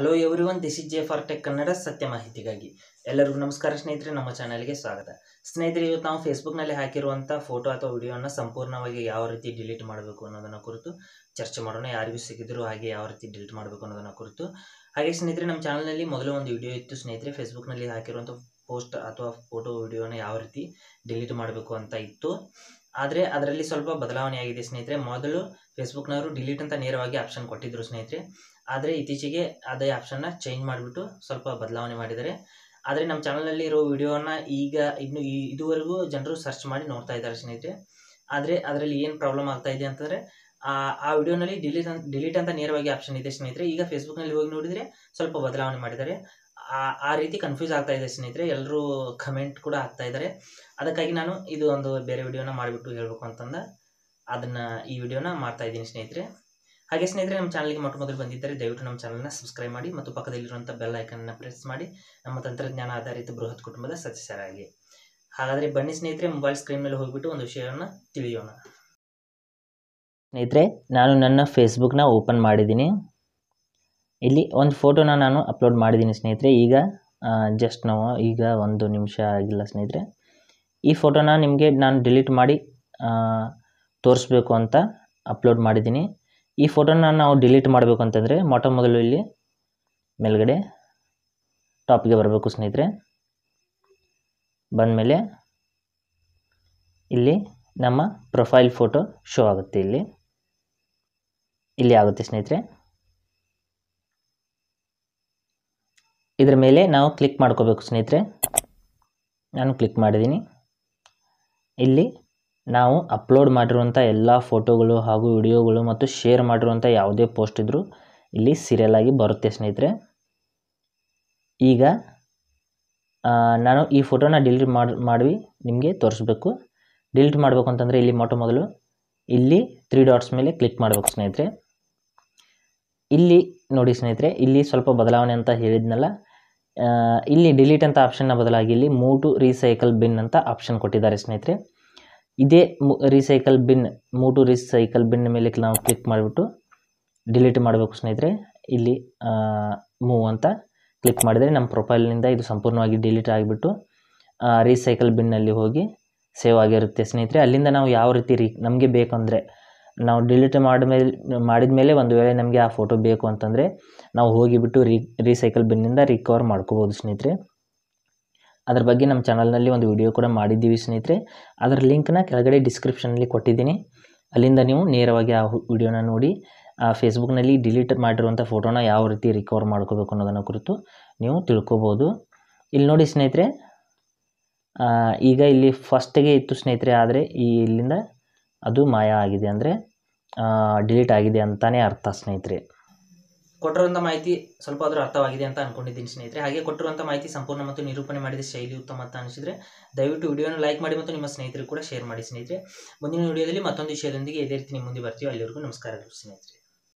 hello everyone this is J for tech Kannada ಸತ್ಯ ಮಾಹಿತಿಗಾಗಿ ಎಲ್ಲರಿಗೂ ನಮಸ್ಕಾರ ಸ್ನೇಹಿತರೆ ನಮ್ಮ ಚಾನಲ್ಗೆ ಸ್ವಾಗತ ಸ್ನೇಹಿತರೆ ಇವತ್ತು ನಾವು ಫೇಸ್ಬುಕ್ನಲ್ಲಿ ಹಾಕಿರುವಂಥ ಫೋಟೋ ಅಥವಾ ವಿಡಿಯೋನ ಸಂಪೂರ್ಣವಾಗಿ ಯಾವ ರೀತಿ ಡಿಲೀಟ್ ಮಾಡಬೇಕು ಅನ್ನೋದನ್ನು ಕುರಿತು ಚರ್ಚೆ ಮಾಡೋಣ ಯಾರಿಗೂ ಸಿಗಿದ್ರು ಹಾಗೆ ಯಾವ ರೀತಿ ಡಿಲೀಟ್ ಮಾಡಬೇಕು ಅನ್ನೋದನ್ನು ಕುರಿತು ಹಾಗೆ ಸ್ನೇಹಿತರೆ ನಮ್ಮ ಚಾನಲ್ನಲ್ಲಿ ಮೊದಲು ಒಂದು ವಿಡಿಯೋ ಇತ್ತು ಸ್ನೇಹಿತರೆ ಫೇಸ್ಬುಕ್ನಲ್ಲಿ ಹಾಕಿರುವಂಥ ಪೋಸ್ಟ್ ಅಥವಾ ಫೋಟೋ ವಿಡಿಯೋನ ಯಾವ ರೀತಿ ಡಿಲೀಟ್ ಮಾಡಬೇಕು ಅಂತ ಇತ್ತು ಆದರೆ ಅದರಲ್ಲಿ ಸ್ವಲ್ಪ ಬದಲಾವಣೆ ಆಗಿದೆ ಸ್ನೇಹಿತರೆ ಮೊದಲು ಫೇಸ್ಬುಕ್ನವರು ಡಿಲೀಟ್ ಅಂತ ನೇರವಾಗಿ ಆಪ್ಷನ್ ಕೊಟ್ಟಿದ್ದರು ಸ್ನೇಹಿತರೆ ಆದರೆ ಇತ್ತೀಚೆಗೆ ಅದೇ ಆಪ್ಷನ್ನ ಚೇಂಜ್ ಮಾಡಿಬಿಟ್ಟು ಸ್ವಲ್ಪ ಬದಲಾವಣೆ ಮಾಡಿದ್ದಾರೆ ಆದರೆ ನಮ್ಮ ಚಾನಲ್ನಲ್ಲಿ ಇರೋ ವಿಡಿಯೋನ ಈಗ ಇನ್ನು ಇದುವರೆಗೂ ಜನರು ಸರ್ಚ್ ಮಾಡಿ ನೋಡ್ತಾ ಇದ್ದಾರೆ ಸ್ನೇಹಿತರೆ ಆದರೆ ಅದರಲ್ಲಿ ಏನು ಪ್ರಾಬ್ಲಮ್ ಆಗ್ತಾ ಇದೆ ಅಂತಂದರೆ ಆ ವಿಡಿಯೋನಲ್ಲಿ ಡಿಲೀಟ್ ಡಿಲೀಟ್ ಅಂತ ನೇರವಾಗಿ ಆಪ್ಷನ್ ಇದೆ ಸ್ನೇಹಿತರೆ ಈಗ ಫೇಸ್ಬುಕ್ನಲ್ಲಿ ಹೋಗಿ ನೋಡಿದರೆ ಸ್ವಲ್ಪ ಬದಲಾವಣೆ ಮಾಡಿದ್ದಾರೆ ಆ ಆ ರೀತಿ ಕನ್ಫ್ಯೂಸ್ ಆಗ್ತಾ ಇದೆ ಸ್ನೇಹಿತರೆ ಎಲ್ಲರೂ ಕಮೆಂಟ್ ಕೂಡ ಆಗ್ತಾ ಇದ್ದಾರೆ ಅದಕ್ಕಾಗಿ ನಾನು ಇದು ಒಂದು ಬೇರೆ ವಿಡಿಯೋನ ಮಾಡಿಬಿಟ್ಟು ಹೇಳಬೇಕು ಅಂತಂದು ಅದನ್ನು ಈ ವಿಡಿಯೋನ ಮಾಡ್ತಾ ಇದ್ದೀನಿ ಸ್ನೇಹಿತರೆ ಹಾಗೆ ಸ್ನೇಹಿತರೆ ನಮ್ಮ ಚಾನಲ್ಗೆ ಮೊಟ್ಟ ಮೊದಲು ಬಂದಿದ್ದರೆ ದಯವಿಟ್ಟು ನಮ್ಮ ಚಾನಲ್ನ ಸಬ್ಸ್ಕ್ರೈಬ್ ಮಾಡಿ ಮತ್ತು ಪಕ್ಕದಲ್ಲಿರುವಂಥ ಬೆಲ್ ಐಕನ್ನ ಪ್ರೆಸ್ ಮಾಡಿ ನಮ್ಮ ತಂತ್ರಜ್ಞಾನ ಆಧಾರಿತ ಬೃಹತ್ ಕುಟುಂಬದ ಸದಸ್ಯರಾಗಿ ಹಾಗಾದರೆ ಬನ್ನಿ ಸ್ನೇಹಿತರೆ ಮೊಬೈಲ್ ಸ್ಕ್ರೀನ್ ಮೇಲೆ ಹೋಗಿಬಿಟ್ಟು ಒಂದು ವಿಷಯವನ್ನು ತಿಳಿಯೋಣ ಸ್ನೇಹಿತರೆ ನಾನು ನನ್ನ ಫೇಸ್ಬುಕ್ನ ಓಪನ್ ಮಾಡಿದ್ದೀನಿ ಇಲ್ಲಿ ಒಂದು ಫೋಟೋನ ನಾನು ಅಪ್ಲೋಡ್ ಮಾಡಿದ್ದೀನಿ ಸ್ನೇಹಿತರೆ ಈಗ ಜಸ್ಟ್ ನಾವು ಈಗ ಒಂದು ನಿಮಿಷ ಆಗಿಲ್ಲ ಸ್ನೇಹಿತರೆ ಈ ಫೋಟೋನ ನಿಮಗೆ ನಾನು ಡಿಲೀಟ್ ಮಾಡಿ ತೋರಿಸ್ಬೇಕು ಅಂತ ಅಪ್ಲೋಡ್ ಮಾಡಿದ್ದೀನಿ ಈ ಫೋಟೋನ ನಾವು ಡಿಲೀಟ್ ಮಾಡಬೇಕು ಅಂತಂದರೆ ಮೊಟ್ಟ ಮೊದಲು ಇಲ್ಲಿ ಮೇಲ್ಗಡೆ ಟಾಪಿಗೆ ಬರಬೇಕು ಸ್ನೇಹಿತರೆ ಬಂದಮೇಲೆ ಇಲ್ಲಿ ನಮ್ಮ ಪ್ರೊಫೈಲ್ ಫೋಟೋ ಶೋ ಆಗುತ್ತೆ ಇಲ್ಲಿ ಇಲ್ಲಿ ಆಗುತ್ತೆ ಸ್ನೇಹಿತರೆ ಇದರ ಮೇಲೆ ನಾವು ಕ್ಲಿಕ್ ಮಾಡ್ಕೋಬೇಕು ಸ್ನೇಹಿತರೆ ನಾನು ಕ್ಲಿಕ್ ಮಾಡಿದ್ದೀನಿ ಇಲ್ಲಿ ನಾವು ಅಪ್ಲೋಡ್ ಮಾಡಿರುವಂಥ ಎಲ್ಲ ಫೋಟೋಗಳು ಹಾಗೂ ವಿಡಿಯೋಗಳು ಮತ್ತು ಶೇರ್ ಮಾಡಿರುವಂಥ ಯಾವುದೇ ಪೋಸ್ಟ್ ಇದ್ದರೂ ಇಲ್ಲಿ ಸೀರಿಯಲ್ ಆಗಿ ಬರುತ್ತೆ ಸ್ನೇಹಿತರೆ ಈಗ ನಾನು ಈ ಫೋಟೋನ ಡಿಲೀಟ್ ಮಾಡಿ ಮಾಡಿ ನಿಮಗೆ ತೋರಿಸ್ಬೇಕು ಡಿಲೀಟ್ ಮಾಡಬೇಕು ಅಂತಂದರೆ ಇಲ್ಲಿ ಮೊಟ್ಟ ಮೊದಲು ಇಲ್ಲಿ ತ್ರೀ ಡಾಟ್ಸ್ ಮೇಲೆ ಕ್ಲಿಕ್ ಮಾಡಬೇಕು ಸ್ನೇಹಿತರೆ ಇಲ್ಲಿ ನೋಡಿ ಸ್ನೇಹಿತರೆ ಇಲ್ಲಿ ಸ್ವಲ್ಪ ಬದಲಾವಣೆ ಅಂತ ಹೇಳಿದ್ನಲ್ಲ ಇಲ್ಲಿ ಡಿಲೀಟ್ ಅಂತ ಆಪ್ಷನ್ನ ಬದಲಾಗಿ ಇಲ್ಲಿ ಮೂವ್ ಟು ರೀಸೈಕಲ್ ಬಿನ್ ಅಂತ ಆಪ್ಷನ್ ಕೊಟ್ಟಿದ್ದಾರೆ ಸ್ನೇಹಿತರೆ ಇದೇ recycle bin move to recycle bin ಮೇಲೆ ನಾವು ಕ್ಲಿಕ್ ಮಾಡಿಬಿಟ್ಟು ಡಿಲೀಟ್ ಮಾಡಬೇಕು ಸ್ನೇಹಿತರೆ ಇಲ್ಲಿ ಮೂವ್ ಅಂತ ಕ್ಲಿಕ್ ಮಾಡಿದರೆ ನಮ್ಮ ಪ್ರೊಫೈಲ್ನಿಂದ ಇದು ಸಂಪೂರ್ಣವಾಗಿ ಡಿಲೀಟ್ ಆಗಿಬಿಟ್ಟು ರೀಸೈಕಲ್ ಬಿನ್ನಲ್ಲಿ ಹೋಗಿ ಸೇವ್ ಆಗಿರುತ್ತೆ ಸ್ನೇಹಿತರೆ ಅಲ್ಲಿಂದ ನಾವು ಯಾವ ರೀತಿ ರೀ ನಮಗೆ ಬೇಕಂದರೆ ನಾವು ಡಿಲೀಟ್ ಮಾಡಿದ್ಮೇಲೆ ಮೇಲೆ ಒಂದು ವೇಳೆ ನಮಗೆ ಆ ಫೋಟೋ ಬೇಕು ಅಂತಂದರೆ ನಾವು ಹೋಗಿಬಿಟ್ಟು ರೀ ರೀಸೈಕಲ್ ಬಿನ್ನಿಂದ ರಿಕವರ್ ಮಾಡ್ಕೋಬೋದು ಸ್ನೇಹಿತರೆ ಅದ್ರ ಬಗ್ಗೆ ನಮ್ಮ ಚಾನಲ್ನಲ್ಲಿ ಒಂದು ವಿಡಿಯೋ ಕೂಡ ಮಾಡಿದ್ದೀವಿ ಸ್ನೇಹಿತರೆ ಅದರ ಲಿಂಕ್ನ ಕೆಳಗಡೆ ಡಿಸ್ಕ್ರಿಪ್ಷನಲ್ಲಿ ಕೊಟ್ಟಿದ್ದೀನಿ ಅಲ್ಲಿಂದ ನೀವು ನೇರವಾಗಿ ಆ ವಿಡಿಯೋನ ನೋಡಿ ಆ ಫೇಸ್ಬುಕ್ನಲ್ಲಿ ಡಿಲೀಟ್ ಮಾಡಿರುವಂಥ ಫೋಟೋನ ಯಾವ ರೀತಿ ರಿಕವರ್ ಮಾಡ್ಕೋಬೇಕು ಅನ್ನೋದನ್ನು ಕುರಿತು ನೀವು ತಿಳ್ಕೊಬೋದು ಇಲ್ಲಿ ನೋಡಿ ಸ್ನೇಹಿತರೆ ಈಗ ಇಲ್ಲಿ ಫಸ್ಟಿಗೆ ಇತ್ತು ಸ್ನೇಹಿತರೆ ಆದರೆ ಈ ಇಲ್ಲಿಂದ ಅದು ಮಾಯ ಆಗಿದೆ ಅಂದರೆ ಡಿಲೀಟ್ ಆಗಿದೆ ಅಂತಲೇ ಅರ್ಥ ಸ್ನೇಹಿತರೆ ಕೊಟ್ಟಿರುವಂಥ ಮಾಹಿತಿ ಸ್ವಲ್ಪ ಆದರೂ ಅರ್ಥವಾಗಿದೆ ಅಂತ ಅನ್ಕೊಂಡಿದ್ದೀನಿ ಸ್ನೇಹಿತರೆ ಹಾಗೆ ಕೊಟ್ಟಿರುವಂಥ ಮಾಹಿತಿ ಸಂಪೂರ್ಣ ಮತ್ತು ನಿರೂಪಣೆ ಮಾಡಿದ ಶೈಲಿ ಉತ್ತಮ ಅಂತ ಅನಿಸಿದರೆ ದಯವಿಟ್ಟು ವಿಡಿಯೋನ ಲೈಕ್ ಮಾಡಿ ಮತ್ತು ನಿಮ್ಮ ಸ್ನೇಹಿತರು ಕೂಡ ಶೇರ್ ಮಾಡಿ ಸ್ನೇಹಿತರೆ ಮುಂದಿನ ವಿಡಿಯೋದಲ್ಲಿ ಮತ್ತೊಂದು ವಿಷಯದೊಂದಿಗೆ ಇದೇ ರೀತಿ ನಿಮ್ಮ ಮುಂದೆ ಬರ್ತೀವಿ ಅಲ್ಲಿವರೆಗೂ ನಮಸ್ಕಾರಗಳು ಸ್ನೇಹಿತರೆ